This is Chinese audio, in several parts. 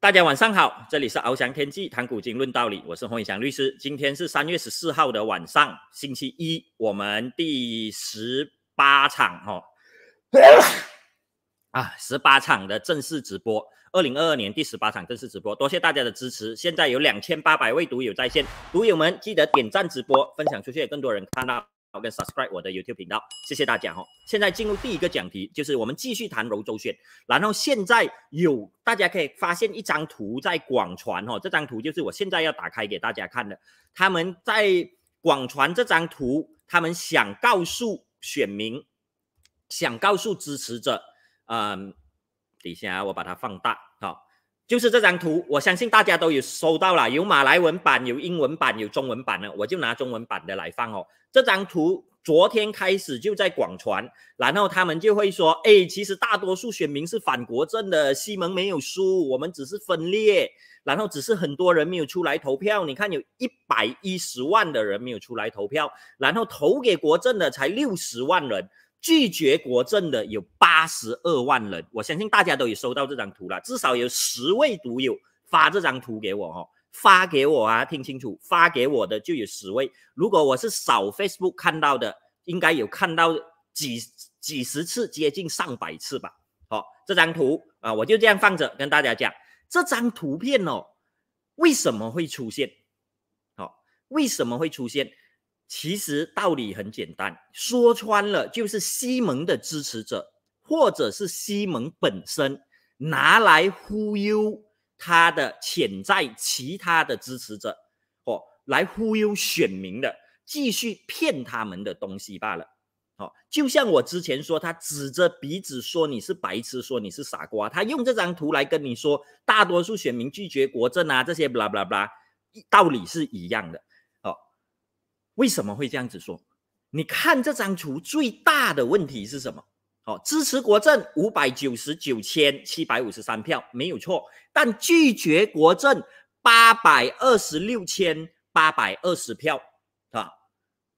大家晚上好，这里是翱翔天际谈古今论道理，我是洪伟翔律师。今天是三月十四号的晚上，星期一，我们第十八场哦，啊，十八场的正式直播，二零二二年第十八场正式直播，多谢大家的支持。现在有两千八百位读友在线，读友们记得点赞直播，分享出去，更多人看到。好，跟 subscribe 我的 YouTube 频道，谢谢大家哈。现在进入第一个讲题，就是我们继续谈柔州选。然后现在有大家可以发现一张图在广传哈，这张图就是我现在要打开给大家看的。他们在广传这张图，他们想告诉选民，想告诉支持者，嗯，等一下我把它放大。就是这张图，我相信大家都有收到了，有马来文版，有英文版，有中文版的，我就拿中文版的来放哦。这张图昨天开始就在广传，然后他们就会说，哎，其实大多数选民是反国政的，西蒙没有输，我们只是分裂，然后只是很多人没有出来投票。你看，有一百一十万的人没有出来投票，然后投给国政的才六十万人。拒绝国政的有八十二万人，我相信大家都有收到这张图了。至少有十位读友发这张图给我哦，发给我啊，听清楚，发给我的就有十位。如果我是扫 Facebook 看到的，应该有看到几几十次，接近上百次吧。好，这张图啊，我就这样放着，跟大家讲，这张图片哦，为什么会出现？好，为什么会出现？其实道理很简单，说穿了就是西蒙的支持者，或者是西蒙本身拿来忽悠他的潜在其他的支持者，哦，来忽悠选民的，继续骗他们的东西罢了。好，就像我之前说，他指着鼻子说你是白痴，说你是傻瓜，他用这张图来跟你说大多数选民拒绝国政啊，这些 blah blah blah，道理是一样的。为什么会这样子说？你看这张图，最大的问题是什么？哦，支持国政五百九十九千七百五十三票，没有错。但拒绝国政八百二十六千八百二十票，啊，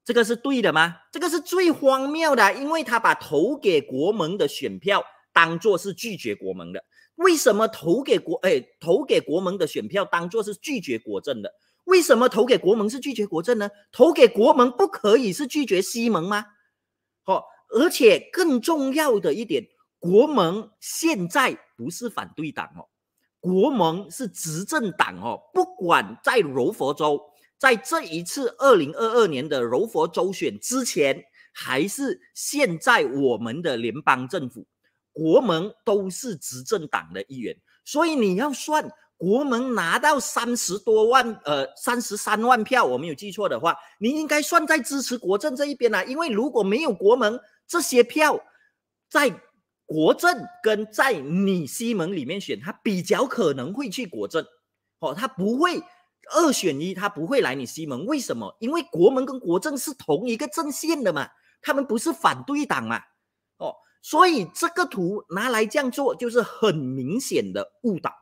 这个是对的吗？这个是最荒谬的，因为他把投给国盟的选票当做是拒绝国盟的。为什么投给国？哎，投给国盟的选票当做是拒绝国政的？为什么投给国盟是拒绝国政呢？投给国盟不可以是拒绝西盟吗？哦，而且更重要的一点，国盟现在不是反对党哦，国盟是执政党哦。不管在柔佛州，在这一次二零二二年的柔佛州选之前，还是现在我们的联邦政府，国盟都是执政党的一员，所以你要算。国门拿到三十多万，呃，三十三万票，我没有记错的话，你应该算在支持国政这一边啦。因为如果没有国门这些票，在国政跟在你西门里面选，他比较可能会去国政。哦，他不会二选一，他不会来你西门。为什么？因为国门跟国政是同一个阵线的嘛，他们不是反对党嘛。哦，所以这个图拿来这样做，就是很明显的误导。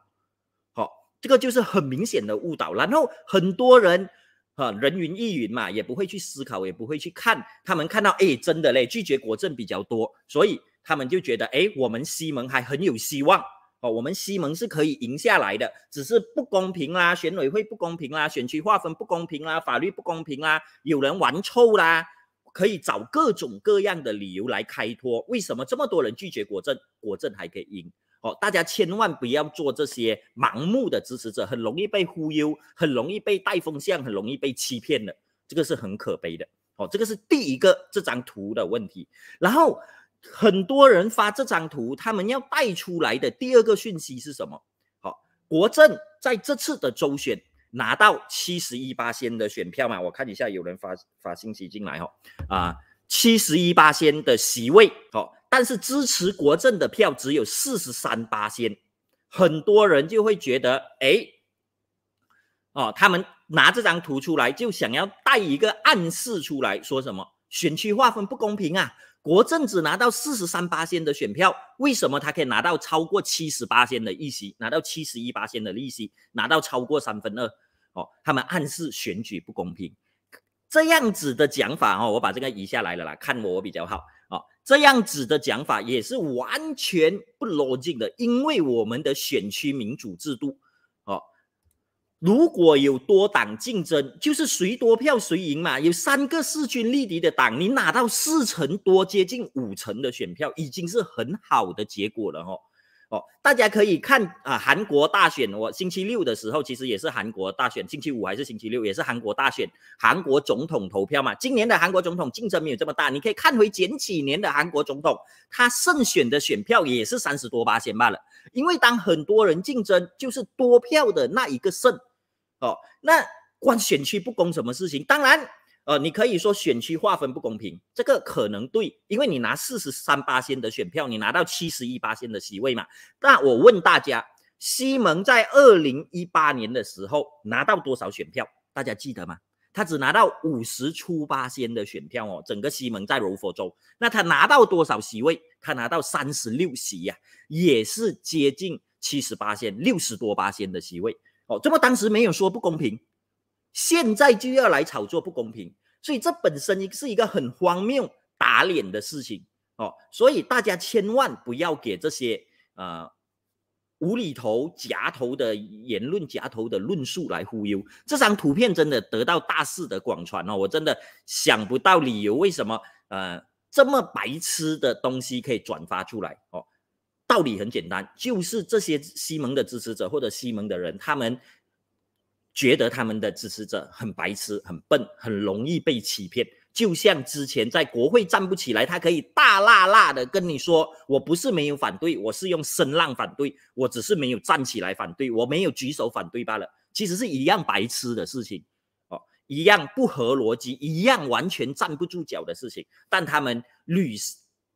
这个就是很明显的误导然后很多人，啊，人云亦云嘛，也不会去思考，也不会去看。他们看到，哎，真的嘞，拒绝国政比较多，所以他们就觉得，哎，我们西蒙还很有希望哦，我们西蒙是可以赢下来的，只是不公平啦，选委会不公平啦，选区划分不公平啦，法律不公平啦，有人玩臭啦，可以找各种各样的理由来开脱。为什么这么多人拒绝国政，国政还可以赢？哦，大家千万不要做这些盲目的支持者，很容易被忽悠，很容易被带风向，很容易被欺骗的，这个是很可悲的。哦，这个是第一个这张图的问题。然后很多人发这张图，他们要带出来的第二个讯息是什么？好，国政在这次的周选拿到七十一八仙的选票嘛？我看一下，有人发发信息进来哦，啊，七十一八仙的席位，好。但是支持国政的票只有四十三八仙，很多人就会觉得，哎，哦，他们拿这张图出来，就想要带一个暗示出来说什么？选区划分不公平啊！国政只拿到四十三八仙的选票，为什么他可以拿到超过七十八仙的利息？拿到七十一八仙的利息？拿到超过三分二？哦，他们暗示选举不公平，这样子的讲法哦，我把这个移下来了啦，看我比较好。啊，这样子的讲法也是完全不逻辑的，因为我们的选区民主制度，哦，如果有多党竞争，就是谁多票谁赢嘛。有三个势均力敌的党，你拿到四成多接近五成的选票，已经是很好的结果了哦。哦，大家可以看啊，韩国大选，我星期六的时候，其实也是韩国大选，星期五还是星期六，也是韩国大选，韩国总统投票嘛。今年的韩国总统竞争没有这么大，你可以看回前几年的韩国总统，他胜选的选票也是三十多八千罢了。因为当很多人竞争，就是多票的那一个胜。哦，那关选区不公什么事情？当然。呃，你可以说选区划分不公平，这个可能对，因为你拿四十三八仙的选票，你拿到七十一八仙的席位嘛。那我问大家，西蒙在二零一八年的时候拿到多少选票？大家记得吗？他只拿到五十出八仙的选票哦。整个西蒙在柔佛州，那他拿到多少席位？他拿到三十六席呀，也是接近七十八仙，六十多八仙的席位哦。这么当时没有说不公平。现在就要来炒作不公平，所以这本身是一个很荒谬、打脸的事情哦。所以大家千万不要给这些呃无厘头夹头的言论、夹头的论述来忽悠。这张图片真的得到大肆的广传哦，我真的想不到理由为什么呃这么白痴的东西可以转发出来哦。道理很简单，就是这些西蒙的支持者或者西蒙的人，他们。觉得他们的支持者很白痴、很笨、很容易被欺骗，就像之前在国会站不起来，他可以大辣辣的跟你说：“我不是没有反对我是用声浪反对我只是没有站起来反对我没有举手反对罢了。”其实是一样白痴的事情哦，一样不合逻辑、一样完全站不住脚的事情，但他们屡，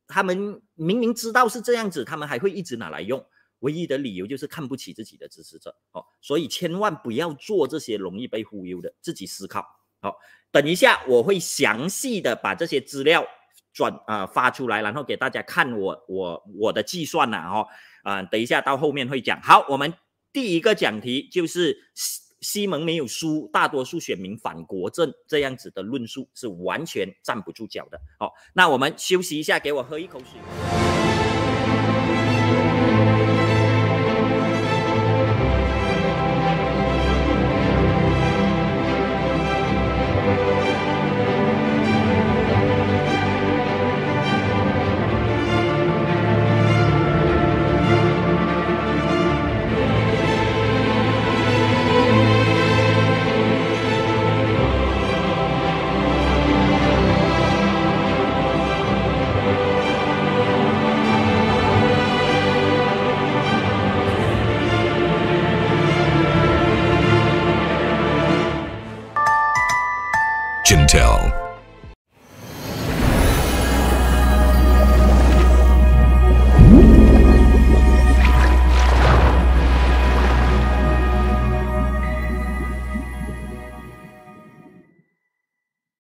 他们明明知道是这样子，他们还会一直拿来用。唯一的理由就是看不起自己的支持者哦，所以千万不要做这些容易被忽悠的，自己思考。好，等一下我会详细的把这些资料转啊发出来，然后给大家看我我我的计算呐哦，啊，等一下到后面会讲。好，我们第一个讲题就是西西蒙没有输，大多数选民反国政这样子的论述是完全站不住脚的。哦，那我们休息一下，给我喝一口水。Can tell.